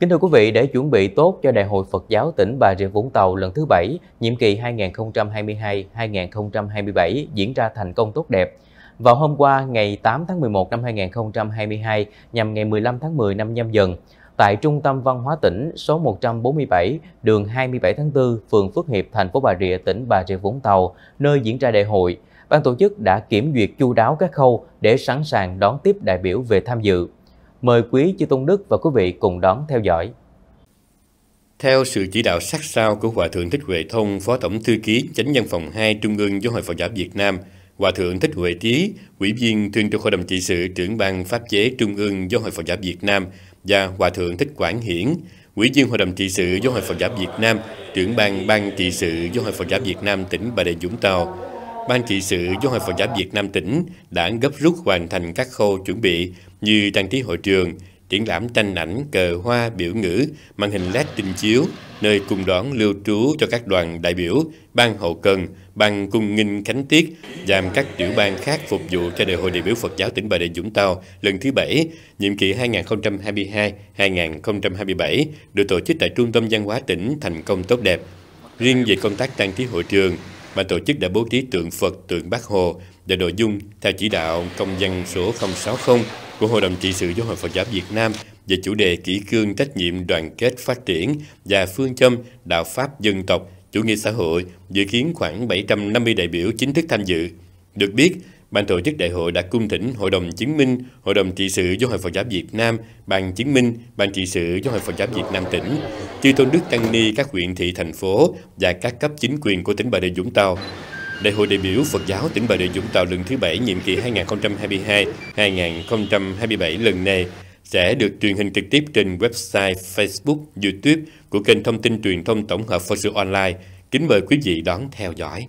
Kính thưa quý vị, để chuẩn bị tốt cho Đại hội Phật giáo tỉnh Bà Rịa Vũng Tàu lần thứ 7, nhiệm kỳ 2022-2027 diễn ra thành công tốt đẹp. Vào hôm qua, ngày 8 tháng 11 năm 2022, nhằm ngày 15 tháng 10 năm nhâm dần, tại Trung tâm Văn hóa tỉnh số 147, đường 27 tháng 4, phường Phước Hiệp, thành phố Bà Rịa, tỉnh Bà Rịa Vũng Tàu, nơi diễn ra đại hội, ban tổ chức đã kiểm duyệt chu đáo các khâu để sẵn sàng đón tiếp đại biểu về tham dự. Mời quý chư Tôn Đức và quý vị cùng đón theo dõi. Theo sự chỉ đạo sát sao của Hòa Thượng Thích Huệ Thông, Phó Tổng Thư ký Chánh nhân phòng 2 Trung ương Giáo hội Phật giáo Việt Nam, Hòa Thượng Thích Huệ Tý, Ủy viên Thường trực Hội đồng Trị sự trưởng ban Pháp chế Trung ương Giáo hội Phật giáo Việt Nam và Hòa Thượng Thích Quảng Hiển, Ủy viên Hội đồng Trị sự Giáo hội Phật giáo Việt Nam, trưởng ban Ban Trị sự Giáo hội Phật giáo Việt Nam tỉnh Bà Rịa Vũng Tàu, Ban trị sự Giáo hội Phật giáo Việt Nam tỉnh đã gấp rút hoàn thành các khâu chuẩn bị như trang trí hội trường, triển lãm tranh ảnh, cờ hoa, biểu ngữ, màn hình LED trình chiếu, nơi cùng đón lưu trú cho các đoàn đại biểu, ban hậu cần, ban cung nghinh khánh tiết, giam các tiểu ban khác phục vụ cho Đại hội đại biểu Phật giáo tỉnh Bà Rịa Vũng Tàu lần thứ bảy, nhiệm kỳ 2022-2027, được tổ chức tại Trung tâm Văn hóa tỉnh thành công tốt đẹp. Riêng về công tác trang trí hội trường, ban tổ chức đã bố trí tượng Phật, tượng Bác Hồ để nội dung theo chỉ đạo công văn số 060 của Hội đồng trị sự Giáo hội Phật giáo Việt Nam về chủ đề kỷ cương trách nhiệm đoàn kết phát triển và phương châm đạo pháp dân tộc, chủ nghĩa xã hội dự kiến khoảng 750 đại biểu chính thức tham dự. Được biết, Ban tổ chức đại hội đã cung thỉnh Hội đồng Chứng minh, Hội đồng Trị sự Giáo hội Phật giáo Việt Nam, Ban Chứng minh, Ban Trị sự Giáo hội Phật giáo Việt Nam tỉnh, chư tôn đức tăng ni các huyện thị thành phố và các cấp chính quyền của tỉnh Bà Rịa Vũng Tàu Đại hội đại biểu Phật giáo tỉnh Bà Rịa Vũng Tàu lần thứ 7 nhiệm kỳ 2022-2027 lần này sẽ được truyền hình trực tiếp trên website, Facebook, YouTube của kênh thông tin truyền thông tổng hợp Phật sự online. Kính mời quý vị đón theo dõi.